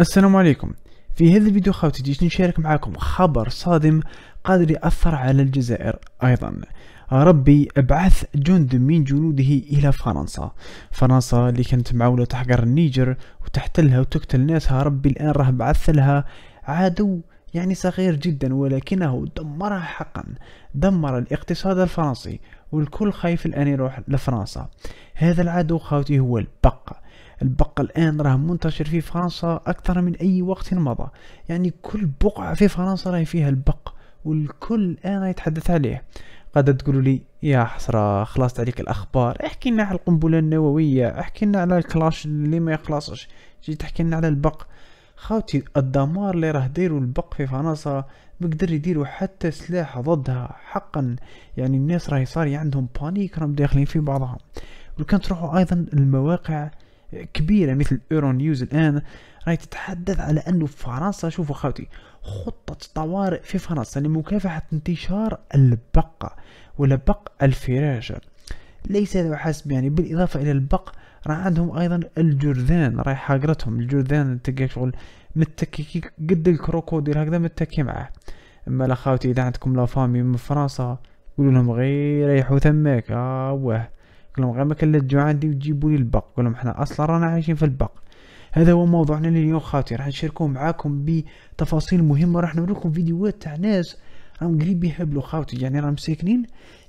السلام عليكم في هذا الفيديو خاوتي جيت نشارك معكم خبر صادم قادر يأثر على الجزائر أيضا ربي بعث جند من جنوده إلى فرنسا فرنسا اللي كانت معولة تحقر النيجر وتحتلها وتقتل ناسها ربي الآن راه بعث لها عدو يعني صغير جدا ولكنه دمرها حقا دمر الاقتصاد الفرنسي والكل خايف الآن يروح لفرنسا هذا العدو خاوتي هو البق البق الان راه منتشر في فرنسا اكثر من اي وقت مضى يعني كل بقعه في فرنسا راهي فيها البق والكل الان يتحدث عليه قد تقولوا لي يا حسرة خلصت عليك الأخبار احكي لنا على القنبلة النووية احكي لنا على الكلاش اللي ما يخلصش جي تحكي لنا على البق خاوتي الدمار اللي راه دايرو البق في فرنسا مقدر يديروا حتى سلاح ضدها حقا يعني الناس راهي صار عندهم بانيك راهم داخلين في بعضهم وكان تروحوا ايضا المواقع كبيره مثل اورو نيوز الان راهي تتحدث على انه فرنسا شوفوا خاوتي خطه طوارئ في فرنسا لمكافحه انتشار البقه ولبق الفراشه ليس حسب يعني بالاضافه الى البق راه عندهم ايضا الجرذان راهي حاقرتهم الجرذان تلقى شغل متكي قد الكروكوديل هكذا متكي معاه اما لا خاوتي اذا عندكم لا فامي من فرنسا قولوا لهم غير يحو ثماك اه واه قلت لهم غير ما كان تجوا عندي وتجيبوا لي البق قلت لهم احنا اصلا رانا عايشين في البق هذا هو موضوعنا اليوم خاوتي راح نشارككم معاكم بتفاصيل مهمه راح نوريكم فيديوهات تاع ناس راهم قريب يهبلوا خاوتي يعني راهم ساكنين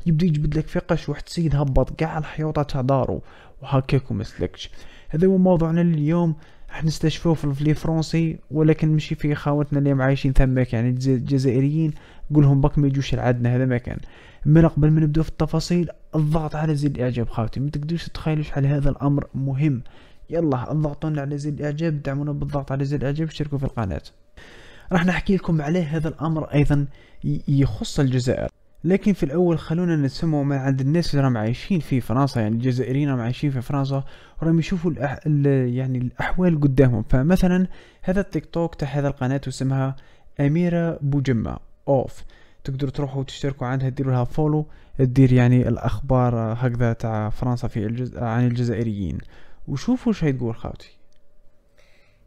يبدا يجبد لك في قش واحد السيد هبط كاع الحيوطه تاع دارو وهكاك ومسلكش هذا هو موضوعنا لليوم راح نستشفوه في الفلي فرونسي ولكن مشي في خاوتنا اللي عايشين تماك يعني الجزائريين قولهم بك ما يجوش لعندنا هذا ما كان من قبل ما نبداو في التفاصيل الضغط على زر الاعجاب خاوتي ما تقدروش تتخيلوا شحال هذا الامر مهم يلا اضغطونا على زر الاعجاب دعمونا بالضغط على زر الاعجاب واشتركوا في القناه راح نحكي لكم عليه هذا الامر ايضا يخص الجزائر لكن في الاول خلونا نتسمعوا ما عند الناس اللي راهم عايشين في فرنسا يعني الجزائريين راهم عايشين في فرنسا وراهم يشوفوا الأح... يعني الاحوال قدامهم فمثلا هذا التيك توك تاع هذا القناه اسمها اميره بوجمه اوف تقدروا تروحوا تشتركوا عندها ديروا لها فولو تدير يعني الاخبار هكذا تاع فرنسا في الجز... عن الجزائريين وشوفوا شو هي تقول خاوتي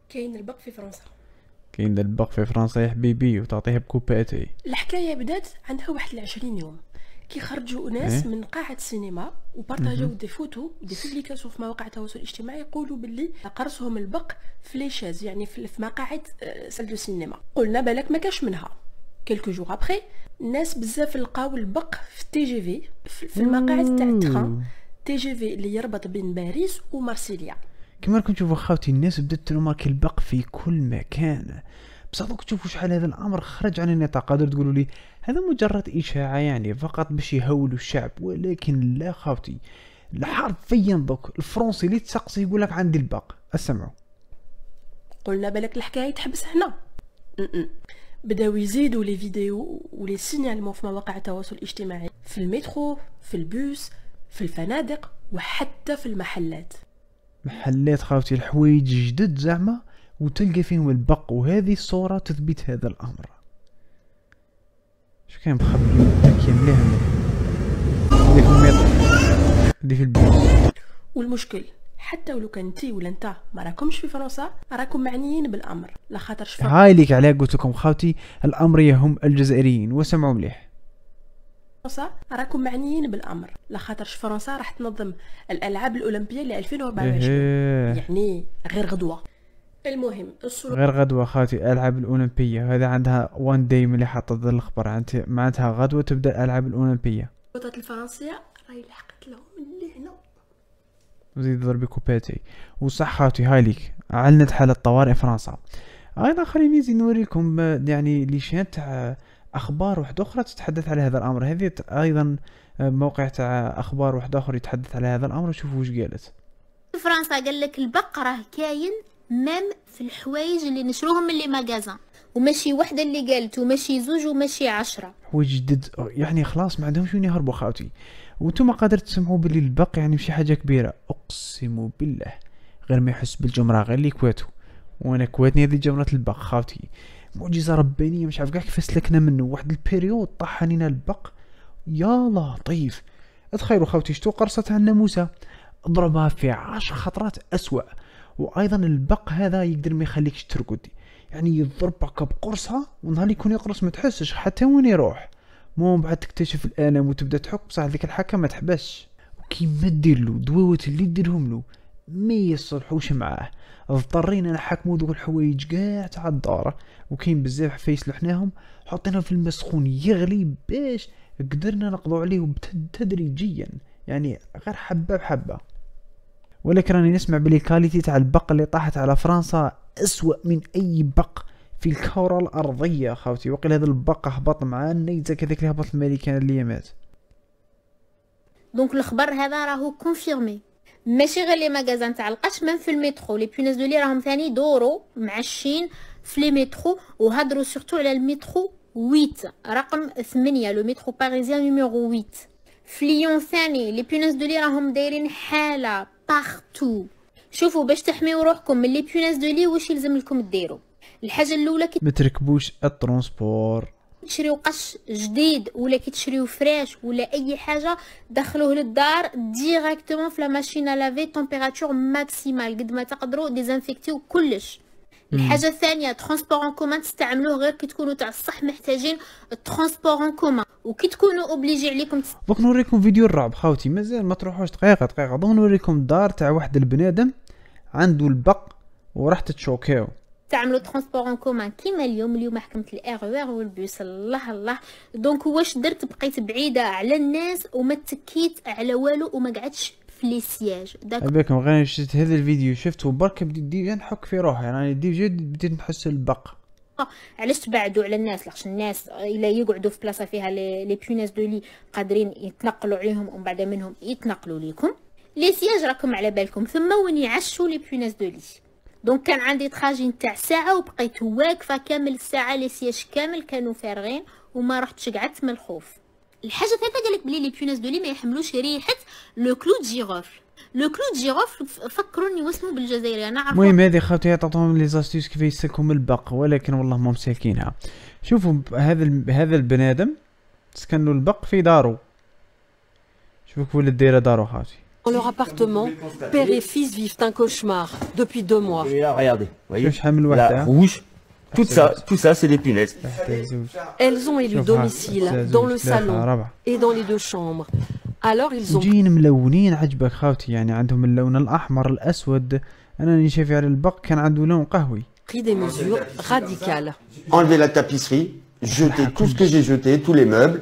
كاين البق في فرنسا كاين الباق في فرنسا يا حبيبي وتعطيها بكوباتي اتاي الحكايه بدات عندها واحد العشرين يوم كي خرجوا ناس إيه. من قاعه السينما وبارطاجاو دي فوتو دي بوبليكاسيون في مواقع التواصل الاجتماعي يقولوا باللي قرصهم البق في ليشاز يعني في مقاعد سال دو سينما قلنا بالك ما كاش منها كيلكو جوغ ابخي الناس بزاف لقاو البق في تي جي في في المقاعد تاع التخان تي جي في اللي يربط بين باريس ومارسيليا كما راكم تشوفوا خاوتي الناس بدات تنمارك البق في كل مكان بصح دوك تشوفوا شحال هذا الامر خرج عن النطاق قادر تقولوا لي هذا مجرد اشاعه يعني فقط باش يهولوا الشعب ولكن لا خاوتي حرفيا دوك الفرنسي اللي تسقسي يقول لك عندي الباق اسمعوا قلنا بالك الحكايه تحبس هنا بداو يزيدوا لي فيديو ولي سينيالمون في مواقع التواصل الاجتماعي في المترو في البوس في الفنادق وحتى في المحلات محلات خاوتي الحوايج جدد زعما وتلقى فيهم البق وهذه الصورة تثبت هذا الأمر شو كان بخبي مليح يمليه اللي في الميط اللي في البوس والمشكل حتى ولو كان انت ولا انت ما راكمش في فرنسا راكم معنيين بالامر لخاطر شفا هاي ليك علاه قلت لكم خاوتي الامر يهم الجزائريين وسمعوا مليح فرنسا راكم معنيين بالامر لخاطرش فرنسا راح تنظم الالعاب الاولمبيه ل 2024 إيه. يعني غير غدوه المهم الصروف غير غدوة خاتي الألعاب الأولمبية هذا عندها وان داي ملي حاطة ذا الخبر يعني معناتها غدوة تبدأ الألعاب الأولمبية السلطات الفرنسية راهي لحقت لهم هنا وزيد ضربي كوباتي وصح خاتي هاي ليك أعلنت حالة طوارئ فرنسا أيضا خليني نزيد نوريكم آه، يعني لي شان تاع اخبار واحدة اخرى تتحدث على هذا الامر هذه ايضا آه، موقع تاع اخبار واحدة اخرى يتحدث على هذا الامر وشوفوا واش قالت فرنسا قال لك البقره كاين مام في الحوايج اللي نشروهم من لي ماغازان وماشي وحده اللي قالت وماشي زوج وماشي عشرة حوايج جدد يعني خلاص ما عندهمش وين يهربوا خاوتي وانتم قادر تسمعوا باللي البق يعني ماشي حاجه كبيره اقسم بالله غير ما يحس بالجمره غير اللي كواتو وانا كواتني هذه جمره البق خاوتي معجزه ربانيه مش عارف كاع كيفاش سلكنا منه واحد البيريود طاح علينا البق يا لطيف تخيلوا خاوتي شتو قرصه تاع الناموسه ضربها في عشر خطرات اسوا وايضا البق هذا يقدر ما يخليكش ترقد يعني يضرب بقرصه ونهار يكون يقرص ما تحسش حتى وين يروح مو بعد تكتشف الالم وتبدا تحك بصح ذيك الحكه ما تحبسش وكيما دير له دواوات اللي ديرهم له ما يصلحوش معاه اضطرينا نحكمو دوك الحوايج كاع تاع الدار وكاين بزاف حفايس لحناهم حطيناهم في الماء سخون يغلي باش قدرنا نقضوا عليه تدريجيا يعني غير حبه بحبه ولكن راني نسمع بلي الكاليتي تاع البق اللي طاحت على فرنسا اسوأ من اي بق في الكورة الأرضية خاوتي وقيل هذا البق هبط مع النيزة كذلك اللي هبط الملكان اللي مات دونك الخبر هذا راهو كونفيرمي ماشي غير لي مغازان تاع من في المترو لي بونيز دو لي راهم ثاني دورو معشين في لي مترو وهضروا سورتو على المترو 8 رقم 8 لو مترو باريزيان نيميرو 8 في ليون ثاني لي بونيز دو لي راهم دايرين حاله بارتو شوفوا باش تحميو روحكم من لي بونيز دو لي واش يلزم لكم ديروا الحاجه الاولى كي متركبوش الترونسبور تشريو قش جديد ولا كي تشريو فريش ولا اي حاجه دخلوه للدار ديريكتومون في لا ماشين لافي تمبيراتور ماكسيمال قد ما تقدروا ديزانفيكتيو كلش الحاجه الثانيه ترونسبور اون كومان تستعملوه غير كي تكونوا تاع الصح محتاجين ترونسبور اون كومان وكي تكونوا اوبليجي عليكم دونك تست... نوريكم فيديو الرعب خاوتي مازال ما تروحوش دقيقه دقيقه دوك نوريكم دار تاع واحد البنادم عنده البق ورحت تشوكيو تعملوا ترونسبور اون كومان كيما اليوم اليوم حكمت الاغوار والبوس الله الله دونك واش درت بقيت بعيده على الناس وما تكيت على والو وما قعدتش في لي سياج داك بكم غير شفت هذا الفيديو شفته برك بديت ديجا نحك في روحي يعني ديجا بديت نحس البق آه، علاش تبعدوا على الناس لاخش الناس الا يقعدوا في بلاصه فيها لي بيونيس دو لي قادرين يتنقلوا عليهم ومن بعد منهم يتنقلوا ليكم لي سياج راكم على بالكم ثم وين يعشوا لي بيونيس دو لي دونك كان عندي تخاجين تاع ساعه وبقيت واقفه كامل الساعه لي سياج كامل كانوا فارغين وما رحتش قعدت من الخوف الحاجه الثالثه قالك بلي لي بيوناس دولي ما يحملوش ريحه لو كلو جيغوفل لو كلو جيغوفل فكروني واسمو بالجزائري انا عارفه المهم هذه خاوتي عطاتهم لي زاستيس كيف يسلكهم البق ولكن والله ما مساكينها شوفوا هذا هذا البنادم سكنوا البق في دارو شوفوا كيف ولات دايره دارو خاوتي Dans leur appartement, père et fils vivent un cauchemar depuis deux mois. regardez, voyez, la hein. rouge, tout ça, tout ça, c'est des punaises. Elles ont élu domicile dans le salon et dans les deux chambres. Alors ils ont... Pris des mesures radicales. Enlever la tapisserie, jeter tout ce que j'ai jeté, tous les meubles.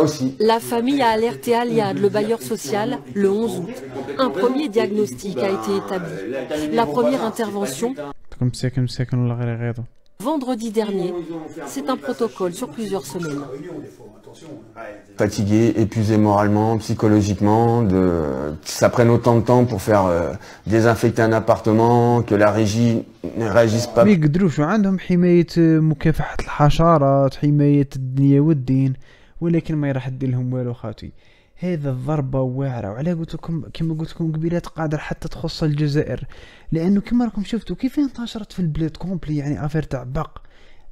aussi. La famille a alerté Aliad, le bailleur social, le 11 août. Un premier diagnostic a été établi. La première intervention. Vendredi dernier, c'est un protocole sur plusieurs semaines. Fatigué, épuisé moralement, psychologiquement, de... ça prenne autant de temps pour faire euh, désinfecter un appartement, que la régie ne réagisse pas. ولكن ما راح دير لهم والو خاوتي هذا الضربة واعرة وعلى قلت لكم كما قلت لكم قبيلات قادر حتى تخص الجزائر لأنه كما راكم شفتوا كيف انتشرت في البلاد كومبلي يعني افير تاع بق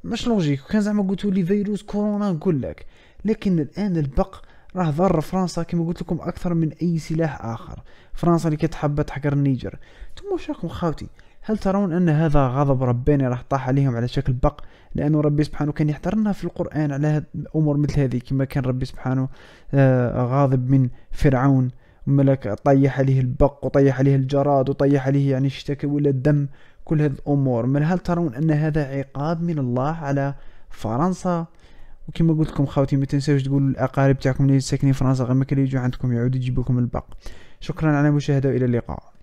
مش لوجيك كان زعما قلتوا لي فيروس كورونا نقول لك لكن الان البق راه ضر فرنسا كما قلت لكم اكثر من اي سلاح اخر فرنسا اللي كتحب تحكر النيجر نتوما واش راكم خاوتي هل ترون أن هذا غضب رباني راح طاح عليهم على شكل بق لأنه ربي سبحانه كان يحترنا في القرآن على أمور مثل هذه كما كان ربي سبحانه آه، غاضب من فرعون ملك طيح عليه البق وطيح عليه الجراد وطيح عليه يعني اشتكى ولا الدم كل هذه الأمور من هل ترون أن هذا عقاب من الله على فرنسا وكما قلت لكم خاوتي ما تنساوش تقولوا الأقارب تاعكم اللي ساكنين في فرنسا غير ما كان يجوا عندكم يعود يجيبوكم لكم البق شكرا على المشاهدة وإلى اللقاء